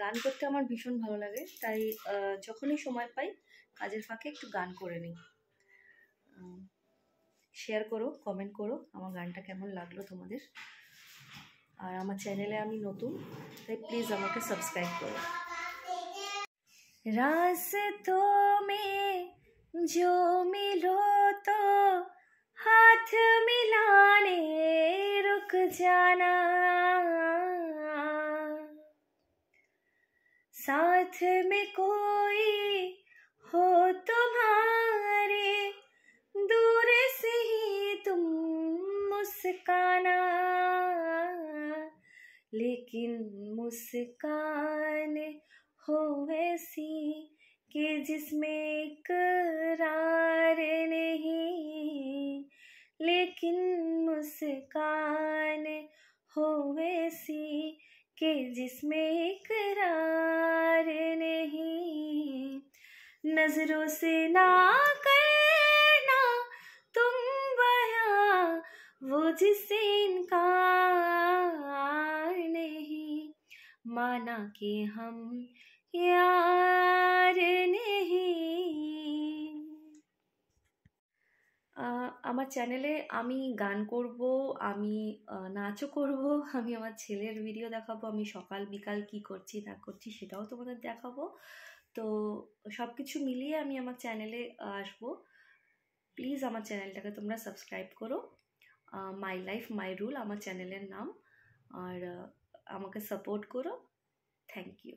গান করতে আমার ভীষণ ভালো লাগে তাই যখনই সময় পাই কাজের ফাঁকে একটু গান করে নিই শেয়ার করো কমেন্ট করো আমার গানটা কেমন লাগলো তোমাদের আর আমার চ্যানেলে আমি নতুন তাই প্লিজ আমাকে সাবস্ক্রাইব করো রাস্তা में जो मिलो तो हाथ मिलाने रुक साथ में कोई हो तुम्हारे दूर से ही तुम मुस्काना लेकिन मुस्कान हो ऐसी कि जिसमें करार नहीं लेकिन मुस्कान हो ऐसी कि जिसमें करार नजरों से ना करना तुम बया वो जिसे इनकार नहीं माना कि हम यार नहीं আমার চ্যানেলে আমি গান করব আমি নাচও করব আমি আমার ছেলের ভিডিও দেখাবো আমি সকাল বিকাল কি করছি না করছি সেটাও তোমাদের দেখাবো তো সব কিছু মিলিয়ে আমি আমার চ্যানেলে আসবো প্লিজ আমার চ্যানেলটাকে তোমরা সাবস্ক্রাইব করো মাই লাইফ মাই রুল আমার চ্যানেলের নাম আর আমাকে সাপোর্ট করো থ্যাংক ইউ